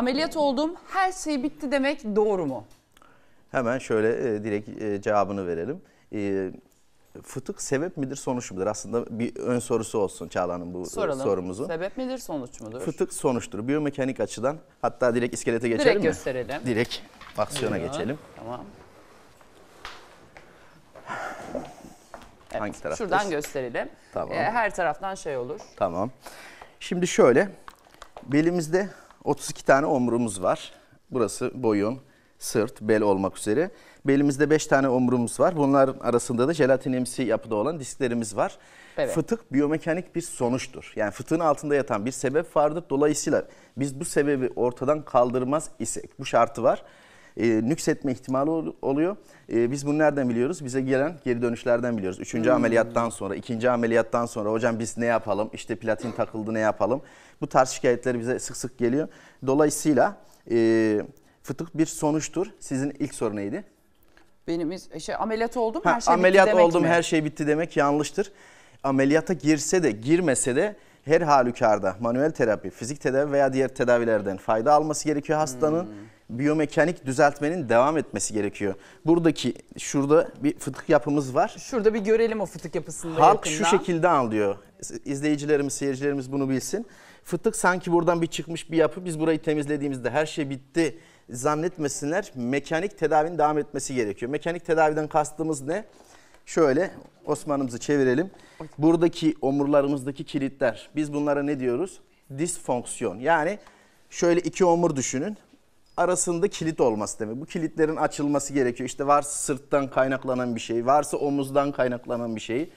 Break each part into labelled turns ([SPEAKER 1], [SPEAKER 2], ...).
[SPEAKER 1] Ameliyat oldum, her şey bitti demek doğru mu?
[SPEAKER 2] Hemen şöyle e, direkt e, cevabını verelim. E, fıtık sebep midir sonuç mudur? Aslında bir ön sorusu olsun Çağla'nın bu e, Soralım. sorumuzu.
[SPEAKER 1] Sebep midir sonuç mudur? Fıtık
[SPEAKER 2] sonuçtur. Biyomekanik açıdan hatta direkt iskelete geçelim direkt mi? Direkt gösterelim. Direkt aksiyona Buyurun. geçelim. Tamam. Evet, Hangi taraftayız? Şuradan gösterelim. Tamam. Ee,
[SPEAKER 1] her taraftan şey olur.
[SPEAKER 2] Tamam. Şimdi şöyle belimizde 32 tane omurumuz var. Burası boyun, sırt, bel olmak üzere. Belimizde 5 tane omurumuz var. Bunların arasında da jelatinemsi yapıda olan disklerimiz var. Evet. Fıtık biyomekanik bir sonuçtur. Yani fıtığın altında yatan bir sebep vardır. Dolayısıyla biz bu sebebi ortadan kaldırmaz isek bu şartı var e, nüksetme ihtimali ol, oluyor. E, biz bunu nereden biliyoruz? Bize gelen geri dönüşlerden biliyoruz. Üçüncü hmm. ameliyattan sonra, ikinci ameliyattan sonra hocam biz ne yapalım? İşte platin takıldı ne yapalım? Bu tarz şikayetler bize sık sık geliyor. Dolayısıyla e, fıtık bir sonuçtur. Sizin ilk soru neydi?
[SPEAKER 1] Benim şey, ameliyat oldum ha, her şey ameliyat bitti demek oldum mi? her şey
[SPEAKER 2] bitti demek yanlıştır. Ameliyata girse de girmese de her halükarda manuel terapi, fizik tedavi veya diğer tedavilerden fayda alması gerekiyor hastanın. Hmm biyomekanik düzeltmenin devam etmesi gerekiyor. Buradaki şurada bir fıtık yapımız var.
[SPEAKER 1] Şurada bir görelim o fıtık yapısını Halk yakından. şu
[SPEAKER 2] şekilde anlıyor. İzleyicilerimiz, seyircilerimiz bunu bilsin. Fıtık sanki buradan bir çıkmış bir yapı. Biz burayı temizlediğimizde her şey bitti zannetmesinler. Mekanik tedavinin devam etmesi gerekiyor. Mekanik tedaviden kastımız ne? Şöyle Osman'ımızı çevirelim. Buradaki omurlarımızdaki kilitler. Biz bunlara ne diyoruz? Disfonksiyon. Yani şöyle iki omur düşünün arasında kilit olması demek. Bu kilitlerin açılması gerekiyor. İşte varsa sırttan kaynaklanan bir şey, varsa omuzdan kaynaklanan bir şey.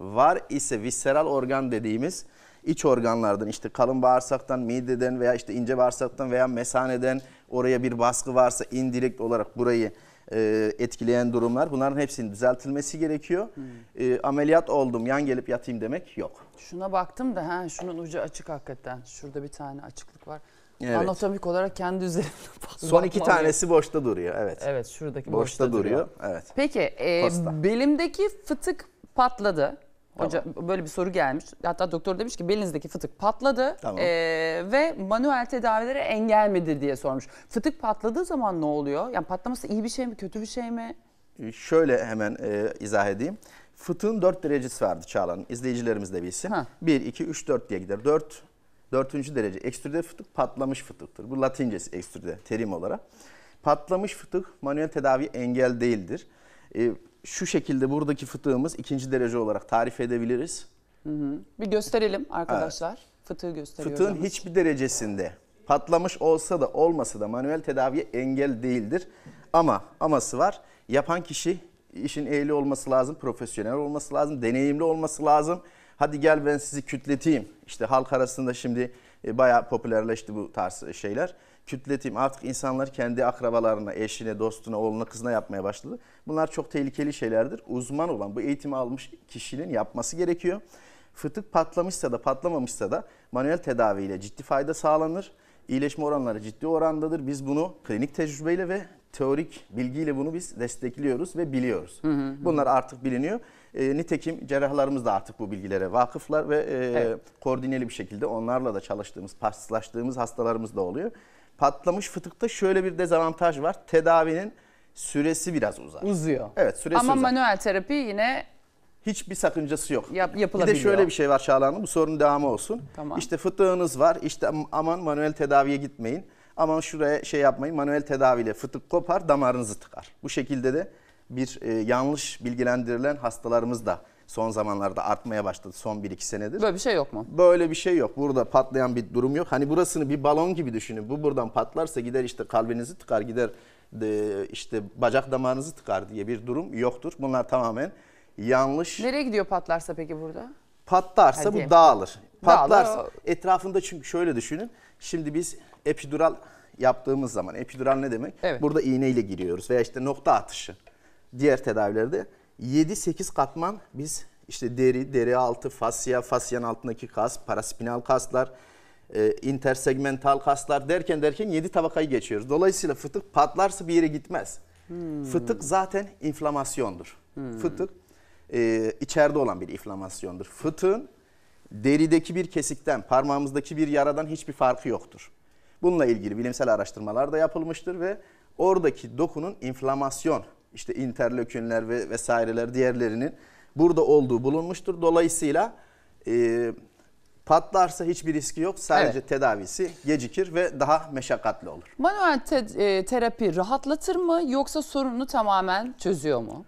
[SPEAKER 2] Var ise visceral organ dediğimiz iç organlardan işte kalın bağırsaktan, mideden veya işte ince bağırsaktan veya mesaneden oraya bir baskı varsa indirekt olarak burayı e, etkileyen durumlar bunların hepsinin düzeltilmesi gerekiyor. Hmm. E, ameliyat oldum yan gelip yatayım demek yok.
[SPEAKER 1] Şuna baktım da ha şunun ucu açık hakikaten. Şurada bir tane açıklık var. Evet. Anatomik olarak kendi üzerinde
[SPEAKER 2] Son iki tanesi boşta duruyor. Evet. Evet şuradaki boşta, boşta duruyor. duruyor. Evet.
[SPEAKER 1] Peki e, belimdeki fıtık patladı. Hoca tamam. böyle bir soru gelmiş. Hatta doktor demiş ki belinizdeki fıtık patladı tamam. e, ve manuel tedavilere engel midir diye sormuş. Fıtık patladığı zaman ne oluyor? Yani patlaması iyi bir şey mi kötü bir şey mi?
[SPEAKER 2] E, şöyle hemen e, izah edeyim. Fıtığın 4 derecesi vardı Çağla'nın. İzleyicilerimiz de bilsin. Ha. 1, 2, 3, 4 diye gider. 4 Dördüncü derece ekstrüde fıtık patlamış fıtıktır. Bu latincesi ekstrüde terim olarak. Patlamış fıtık manuel tedavi engel değildir. E, şu şekilde buradaki fıtığımız ikinci derece olarak tarif edebiliriz.
[SPEAKER 1] Hı hı. Bir gösterelim arkadaşlar. Evet. Fıtığı gösteriyoruz. Fıtığın hocamız.
[SPEAKER 2] hiçbir derecesinde patlamış olsa da olmasa da manuel tedaviye engel değildir. Ama aması var. Yapan kişi işin ehli olması lazım, profesyonel olması lazım, deneyimli olması lazım. Hadi gel ben sizi kütleteyim. İşte halk arasında şimdi e, bayağı popülerleşti bu tarz e, şeyler. Kütleteyim artık insanlar kendi akrabalarına, eşine, dostuna, oğluna, kızına yapmaya başladı. Bunlar çok tehlikeli şeylerdir. Uzman olan bu eğitimi almış kişinin yapması gerekiyor. Fıtık patlamışsa da patlamamışsa da manuel tedaviyle ciddi fayda sağlanır. İyileşme oranları ciddi orandadır. Biz bunu klinik tecrübeyle ve teorik bilgiyle bunu biz destekliyoruz ve biliyoruz. Hı hı. Bunlar artık biliniyor. E, nitekim cerrahlarımız da artık bu bilgilere vakıflar ve e, evet. koordineli bir şekilde onlarla da çalıştığımız, paslaştığımız hastalarımız da oluyor. Patlamış fıtıkta şöyle bir dezavantaj var. Tedavinin süresi biraz uzar. Uzuyor. Evet süresi Ama uzar. Ama manuel
[SPEAKER 1] terapi yine
[SPEAKER 2] hiçbir sakıncası yok.
[SPEAKER 1] Yap, yapılabiliyor. Bir de şöyle bir
[SPEAKER 2] şey var Çağla Hanım bu sorunun devamı olsun. Tamam. İşte fıtığınız var işte aman manuel tedaviye gitmeyin. Aman şuraya şey yapmayın manuel tedaviyle fıtık kopar damarınızı tıkar. Bu şekilde de bir e, yanlış bilgilendirilen hastalarımız da son zamanlarda artmaya başladı son 1-2 senedir. Böyle bir şey yok mu? Böyle bir şey yok. Burada patlayan bir durum yok. Hani burasını bir balon gibi düşünün. Bu buradan patlarsa gider işte kalbinizi tıkar gider de, işte bacak damarınızı tıkar diye bir durum yoktur. Bunlar tamamen yanlış.
[SPEAKER 1] Nereye gidiyor patlarsa peki burada?
[SPEAKER 2] Patlarsa Hadi. bu dağılır. Patlarsa dağılır. etrafında çünkü şöyle düşünün. Şimdi biz epidural yaptığımız zaman epidural ne demek? Evet. Burada iğneyle giriyoruz veya işte nokta atışı diğer tedavilerde 7-8 katman biz işte deri, deri altı, fasya, fasyan altındaki kas, paraspinal kaslar, e, intersegmental kaslar derken derken 7 tabakayı geçiyoruz. Dolayısıyla fıtık patlarsa bir yere gitmez. Hmm. Fıtık zaten inflamasyondur. Hmm. Fıtık e, içeride olan bir inflamasyondur. Fıtığın derideki bir kesikten, parmağımızdaki bir yaradan hiçbir farkı yoktur. Bununla ilgili bilimsel araştırmalar da yapılmıştır ve oradaki dokunun inflamasyon işte interlökünler ve vesaireler diğerlerinin burada olduğu bulunmuştur. Dolayısıyla e, patlarsa hiçbir riski yok. Sadece evet. tedavisi gecikir ve daha meşakkatli olur.
[SPEAKER 1] Manuel te- e, terapi rahatlatır mı yoksa sorunu tamamen
[SPEAKER 2] çözüyor mu?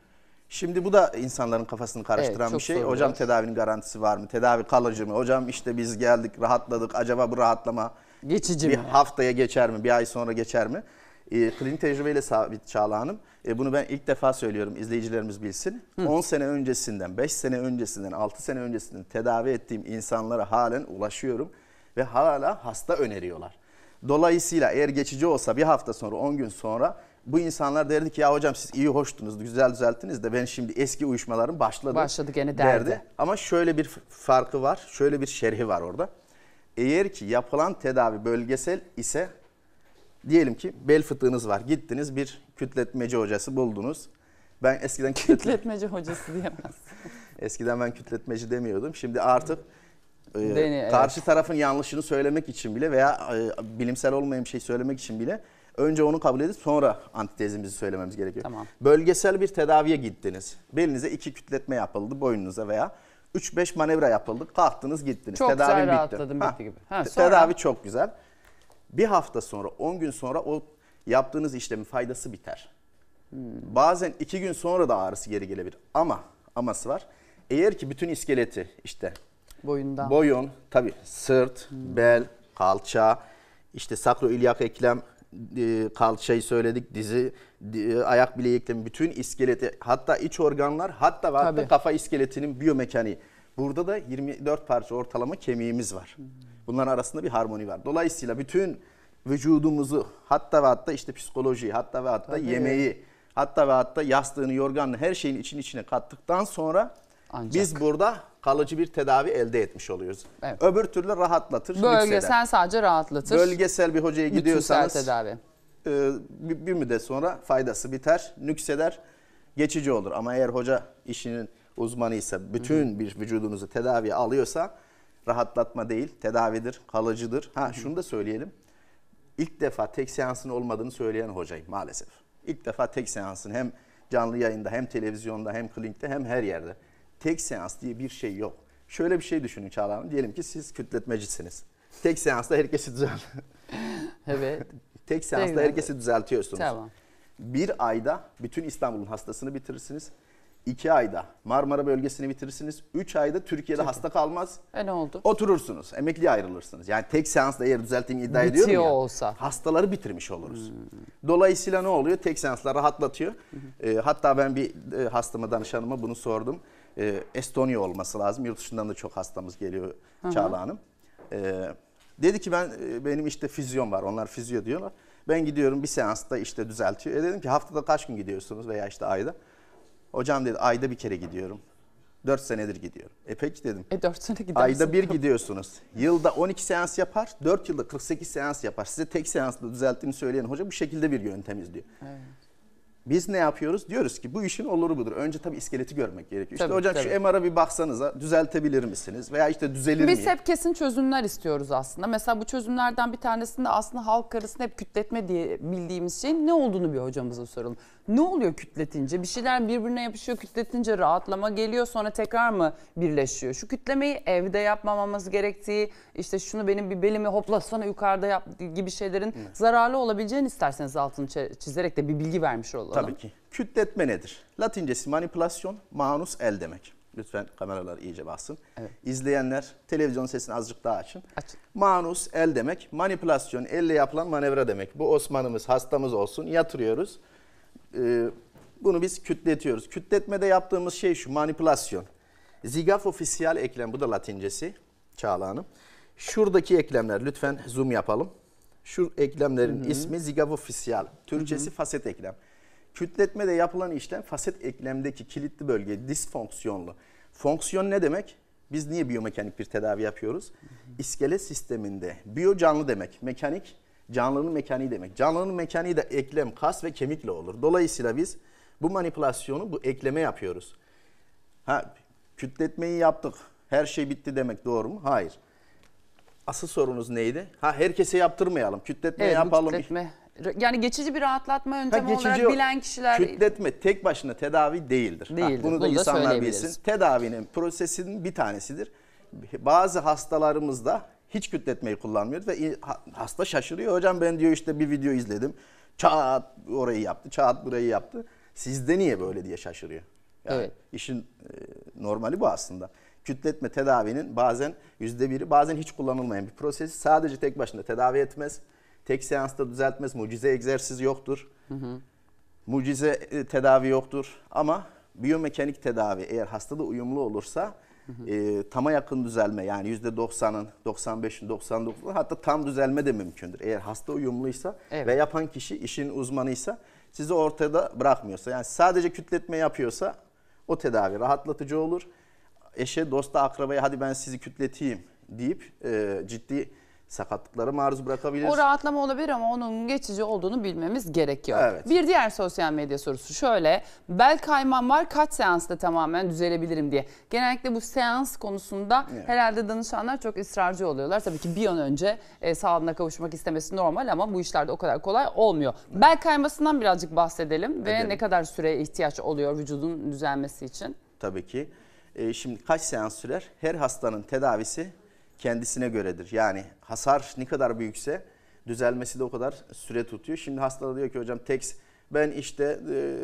[SPEAKER 2] Şimdi bu da insanların kafasını karıştıran evet, bir şey. Hocam tedavinin garantisi var mı? Tedavi kalıcı mı? Hocam işte biz geldik rahatladık. Acaba bu rahatlama geçici bir mi? haftaya geçer mi? Bir ay sonra geçer mi? e, klinik tecrübeyle sabit Çağla Hanım. E, bunu ben ilk defa söylüyorum izleyicilerimiz bilsin. Hı. 10 sene öncesinden, 5 sene öncesinden, 6 sene öncesinden tedavi ettiğim insanlara halen ulaşıyorum. Ve hala hasta öneriyorlar. Dolayısıyla eğer geçici olsa bir hafta sonra 10 gün sonra bu insanlar derdi ki ya hocam siz iyi hoştunuz güzel düzelttiniz de ben şimdi eski uyuşmalarım başladı. Başladı gene derdi. derdi. Ama şöyle bir farkı var şöyle bir şerhi var orada. Eğer ki yapılan tedavi bölgesel ise Diyelim ki bel fıtığınız var. Gittiniz bir kütletmeci hocası buldunuz. Ben eskiden kütletme... kütletmeci hocası diyemez. eskiden ben kütletmeci demiyordum. Şimdi artık e, Deni, karşı evet. tarafın yanlışını söylemek için bile veya e, bilimsel olmayan bir şey söylemek için bile önce onu kabul edip sonra antitezimizi söylememiz gerekiyor. Tamam. Bölgesel bir tedaviye gittiniz. Belinize iki kütletme yapıldı boynunuza veya 3-5 manevra yapıldı. Kalktınız gittiniz. Çok tedavi güzel bitti. rahatladım bitti gibi. Ha, sonra... Tedavi çok güzel. Bir hafta sonra 10 gün sonra o yaptığınız işlemin faydası biter. Hmm. Bazen iki gün sonra da ağrısı geri gelebilir ama aması var. Eğer ki bütün iskeleti işte boyunda boyun tabi sırt, hmm. bel, kalça, işte sakroilyak eklem, e, kalçayı söyledik, dizi, ayak bileği eklemi, bütün iskeleti, hatta iç organlar, hatta ve hatta Tabii. kafa iskeletinin biyomekaniği. Burada da 24 parça ortalama kemiğimiz var. Hmm. Bunların arasında bir harmoni var. Dolayısıyla bütün vücudumuzu hatta ve hatta işte psikolojiyi hatta ve hatta Tabii. yemeği hatta ve hatta yastığını yorganını her şeyin için içine kattıktan sonra Ancak. biz burada kalıcı bir tedavi elde etmiş oluyoruz. Evet. Öbür türlü rahatlatır. Bölgesel yükseler.
[SPEAKER 1] sadece rahatlatır. Bölgesel
[SPEAKER 2] bir hocaya gidiyorsanız tedavi. E, bir, bir müddet sonra faydası biter, nükseder, geçici olur. Ama eğer hoca işinin uzmanıysa, bütün Hı -hı. bir vücudunuzu tedaviye alıyorsa rahatlatma değil, tedavidir, kalıcıdır. Ha şunu da söyleyelim. İlk defa tek seansın olmadığını söyleyen hocayım maalesef. İlk defa tek seansın hem canlı yayında hem televizyonda hem klinikte hem her yerde. Tek seans diye bir şey yok. Şöyle bir şey düşünün Çağla Hanım. Diyelim ki siz kütletmecisiniz. Tek seansta herkesi düzelt. evet. Tek seansta herkesi düzeltiyorsunuz. Tamam. Bir ayda bütün İstanbul'un hastasını bitirirsiniz. 2 ayda Marmara bölgesini bitirirsiniz. 3 ayda Türkiye'de Tabii. hasta kalmaz. E ne oldu? Oturursunuz. emekli ayrılırsınız. Yani tek seansla eğer düzelttiğimi iddia Bitiyor ediyorum ya. olsa. Hastaları bitirmiş oluruz. Hmm. Dolayısıyla ne oluyor? Tek seansla rahatlatıyor. Hmm. E, hatta ben bir e, hastama danışanıma bunu sordum. E, Estonya olması lazım. Yurt dışından da çok hastamız geliyor hı Çağla Hanım. E, dedi ki ben e, benim işte füzyon var. Onlar füzyo diyorlar. Ben gidiyorum bir seansta işte düzeltiyor. E dedim ki haftada kaç gün gidiyorsunuz veya işte ayda? Hocam dedi ayda bir kere gidiyorum. Dört senedir gidiyorum. E peki dedim. E 4
[SPEAKER 1] sene gidersin. Ayda bir
[SPEAKER 2] gidiyorsunuz. Yılda 12 seans yapar, dört yılda 48 seans yapar. Size tek seansla düzelttiğini söyleyen hoca bu şekilde bir yöntem izliyor. Evet. Biz ne yapıyoruz? Diyoruz ki bu işin oluru budur. Önce tabii iskeleti görmek gerekiyor. Tabii, işte hocam tabii. şu MR'a bir baksanıza düzeltebilir misiniz? Veya işte düzelir Biz mi? hep
[SPEAKER 1] kesin çözümler istiyoruz aslında. Mesela bu çözümlerden bir tanesinde aslında halk arasında hep kütletme diye bildiğimiz şeyin ne olduğunu bir hocamıza soralım. Ne oluyor kütletince? Bir şeyler birbirine yapışıyor kütletince rahatlama geliyor sonra tekrar mı birleşiyor? Şu kütlemeyi evde yapmamamız gerektiği işte şunu benim bir belimi hoplasana yukarıda yap gibi şeylerin evet. zararlı olabileceğini isterseniz altını çizerek de bir bilgi vermiş olalım. Tabii ki.
[SPEAKER 2] Kütletme nedir? Latincesi manipülasyon, manus el demek. Lütfen kameralar iyice bassın. Evet. İzleyenler televizyon sesini azıcık daha açın. açın. Manus el demek manipülasyon, elle yapılan manevra demek. Bu Osman'ımız hastamız olsun yatırıyoruz e, bunu biz kütletiyoruz. Kütletmede yaptığımız şey şu manipülasyon. Zigaf ofisiyal eklem bu da latincesi Çağla Hanım. Şuradaki eklemler lütfen zoom yapalım. Şu eklemlerin Hı-hı. ismi zigaf ofisiyal. Türkçesi Hı-hı. faset eklem. Kütletmede yapılan işlem faset eklemdeki kilitli bölge disfonksiyonlu. Fonksiyon ne demek? Biz niye biyomekanik bir tedavi yapıyoruz? Hı hı. İskelet sisteminde biyo canlı demek. Mekanik Canlının mekaniği demek. Canlının mekaniği de eklem, kas ve kemikle olur. Dolayısıyla biz bu manipülasyonu, bu ekleme yapıyoruz. Ha, kütletmeyi yaptık. Her şey bitti demek doğru mu? Hayır. Asıl sorunuz neydi? Ha herkese yaptırmayalım. Kütletme evet, yapalım. Kütletme.
[SPEAKER 1] Yani geçici bir rahatlatma yöntemi ha, geçici, olarak bilen kişiler...
[SPEAKER 2] Kütletme tek başına tedavi değildir. değildir. Ha, bunu, bunu da insanlar da bilsin. Tedavinin prosesinin bir tanesidir. Bazı hastalarımızda hiç kütletmeyi kullanmıyordu ve hasta şaşırıyor. Hocam ben diyor işte bir video izledim. Çat orayı yaptı, çat burayı yaptı. Sizde niye böyle diye şaşırıyor. Yani evet. işin e, normali bu aslında. Kütletme tedavinin bazen yüzde biri bazen hiç kullanılmayan bir prosesi sadece tek başına tedavi etmez. Tek seansta düzeltmez. Mucize egzersiz yoktur. Hı hı. Mucize e, tedavi yoktur. Ama biyomekanik tedavi eğer hastada uyumlu olursa e, tama yakın düzelme yani %90'ın, 95'in, 99'un hatta tam düzelme de mümkündür. Eğer hasta uyumluysa evet. ve yapan kişi işin uzmanıysa sizi ortada bırakmıyorsa yani sadece kütletme yapıyorsa o tedavi rahatlatıcı olur. Eşe, dosta, akrabaya hadi ben sizi kütleteyim deyip e, ciddi Sakatlıkları maruz bırakabilir. O
[SPEAKER 1] rahatlama olabilir ama onun geçici olduğunu bilmemiz gerekiyor. Evet. Bir diğer sosyal medya sorusu şöyle. Bel kaymam var kaç seansta tamamen düzelebilirim diye. Genellikle bu seans konusunda evet. herhalde danışanlar çok ısrarcı oluyorlar. Tabii ki bir an önce e, sağlığına kavuşmak istemesi normal ama bu işlerde o kadar kolay olmuyor. Evet. Bel kaymasından birazcık bahsedelim ve Edelim. ne kadar süreye ihtiyaç oluyor vücudun
[SPEAKER 2] düzelmesi için? Tabii ki. E, şimdi kaç seans sürer? Her hastanın tedavisi kendisine göredir. Yani hasar ne kadar büyükse düzelmesi de o kadar süre tutuyor. Şimdi hasta diyor ki hocam tek ben işte e,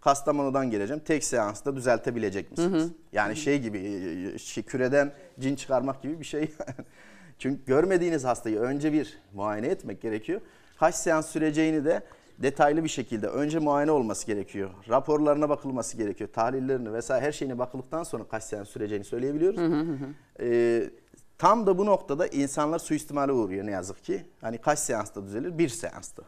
[SPEAKER 2] Kastamonu'dan geleceğim. Tek seansta düzeltebilecek misiniz? Hı hı. Yani şey gibi e, e, şey, küreden cin çıkarmak gibi bir şey. Çünkü görmediğiniz hastayı önce bir muayene etmek gerekiyor. Kaç seans süreceğini de detaylı bir şekilde önce muayene olması gerekiyor. Raporlarına bakılması gerekiyor. tahlillerini vesaire her şeyine bakıldıktan sonra kaç seans süreceğini söyleyebiliyoruz. Hı hı hı. Ee, Tam da bu noktada insanlar suistimale uğruyor ne yazık ki. Hani kaç seansta düzelir? Bir seansta.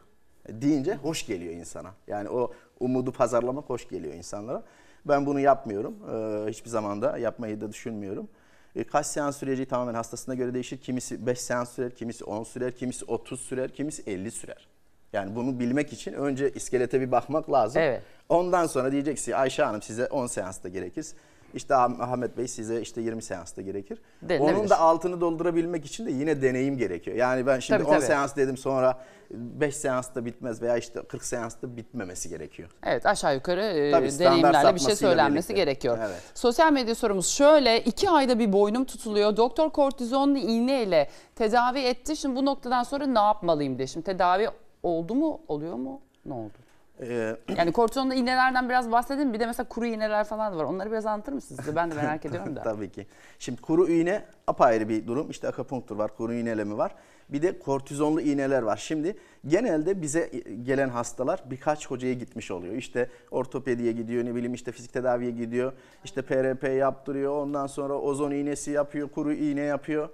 [SPEAKER 2] E, deyince hoş geliyor insana. Yani o umudu pazarlamak hoş geliyor insanlara. Ben bunu yapmıyorum. Ee, hiçbir da yapmayı da düşünmüyorum. E, kaç seans süreceği tamamen hastasına göre değişir. Kimisi 5 seans sürer, kimisi 10 sürer, kimisi 30 sürer, kimisi 50 sürer. Yani bunu bilmek için önce iskelete bir bakmak lazım. Evet. Ondan sonra diyeceksin Ayşe Hanım size 10 seansta gerekir. İşte Ahmet Bey size işte 20 seansta gerekir. Denilebilir. Onun da altını doldurabilmek için de yine deneyim gerekiyor. Yani ben şimdi tabii, 10 tabii. seans dedim sonra 5 seansta bitmez veya işte 40 seansta bitmemesi gerekiyor. Evet aşağı yukarı e, tabii, deneyimlerle bir şey söylenmesi birlikte. gerekiyor. Evet.
[SPEAKER 1] Sosyal medya sorumuz şöyle 2 ayda bir boynum tutuluyor. Doktor kortizonlu iğneyle tedavi etti. Şimdi bu noktadan sonra ne yapmalıyım diye. Şimdi tedavi oldu mu
[SPEAKER 2] oluyor mu ne oldu? Ee,
[SPEAKER 1] yani kortizonda iğnelerden biraz bahsedeyim. Bir de mesela kuru iğneler falan da var. Onları biraz anlatır mısınız size? Ben de merak ediyorum da.
[SPEAKER 2] Tabii ki. Şimdi kuru iğne apayrı bir durum. İşte akupunktur var, kuru iğneleme var. Bir de kortizonlu iğneler var. Şimdi genelde bize gelen hastalar birkaç hocaya gitmiş oluyor. İşte ortopediye gidiyor, ne bileyim işte fizik tedaviye gidiyor. İşte PRP yaptırıyor. Ondan sonra ozon iğnesi yapıyor, kuru iğne yapıyor.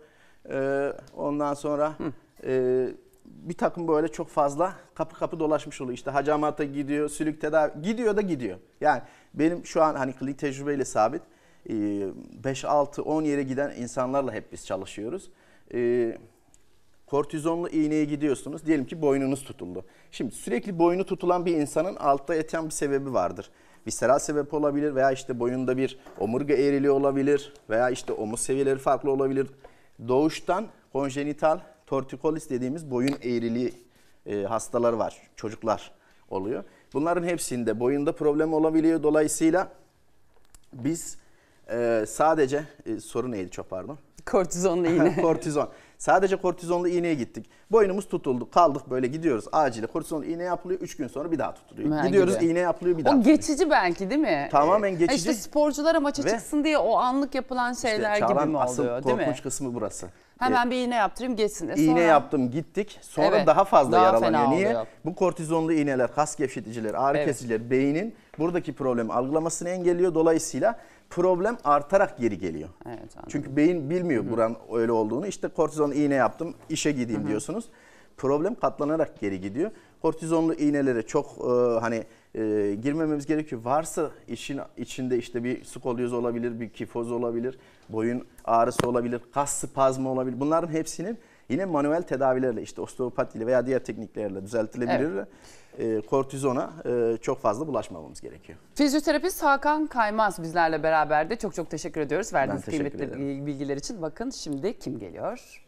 [SPEAKER 2] Ee, ondan sonra... Hı. E, bir takım böyle çok fazla kapı kapı dolaşmış oluyor. İşte hacamata gidiyor, sülük tedavi gidiyor da gidiyor. Yani benim şu an hani klinik tecrübeyle sabit 5, 6, 10 yere giden insanlarla hep biz çalışıyoruz. E, kortizonlu iğneye gidiyorsunuz. Diyelim ki boynunuz tutuldu. Şimdi sürekli boynu tutulan bir insanın altta yatan bir sebebi vardır. visceral sebep olabilir veya işte boyunda bir omurga eğriliği olabilir veya işte omuz seviyeleri farklı olabilir. Doğuştan konjenital tortikolis dediğimiz boyun eğriliği e, hastalar var. Çocuklar oluyor. Bunların hepsinde boyunda problem olabiliyor. Dolayısıyla biz e, sadece e, soru neydi çok pardon?
[SPEAKER 1] Kortizonla yine. Kortizon.
[SPEAKER 2] Sadece kortizonlu iğneye gittik. Boynumuz tutuldu. Kaldık böyle gidiyoruz acile. Kortizonlu iğne yapılıyor. üç gün sonra bir daha tutuluyor. Ben gidiyoruz gibi. iğne yapılıyor bir daha. O tutuluyor. geçici
[SPEAKER 1] belki değil mi? Tamamen e, e, geçici. E işte sporculara maça Ve çıksın diye o anlık yapılan şeyler işte, gibi mi oluyor asıl değil mi? korkunç
[SPEAKER 2] kısmı burası. Hemen e,
[SPEAKER 1] bir iğne yaptırayım geçsin. E sonra... İğne
[SPEAKER 2] yaptım gittik. Sonra evet, daha fazla daha yaralanıyor. Niye? Oluyor. Bu kortizonlu iğneler, kas gevşeticiler, ağrı evet. kesiciler, beynin buradaki problemi algılamasını engelliyor. Dolayısıyla problem artarak geri geliyor. Evet, Çünkü beyin bilmiyor buran öyle olduğunu. İşte kortizon iğne yaptım, işe gideyim Hı. diyorsunuz. Problem katlanarak geri gidiyor. Kortizonlu iğnelere çok e, hani e, girmememiz gerekiyor. Varsa işin içinde işte bir skolyoz olabilir, bir kifoz olabilir, boyun ağrısı olabilir, kas spazmı olabilir. Bunların hepsinin Yine manuel tedavilerle işte osteopatiyle veya diğer tekniklerle düzeltilebilir. Evet. E, kortizona e, çok fazla bulaşmamamız gerekiyor.
[SPEAKER 1] Fizyoterapist Hakan Kaymaz bizlerle beraber de çok çok teşekkür ediyoruz. Verdiğiniz kıymetli ederim. bilgiler için. Bakın şimdi kim geliyor?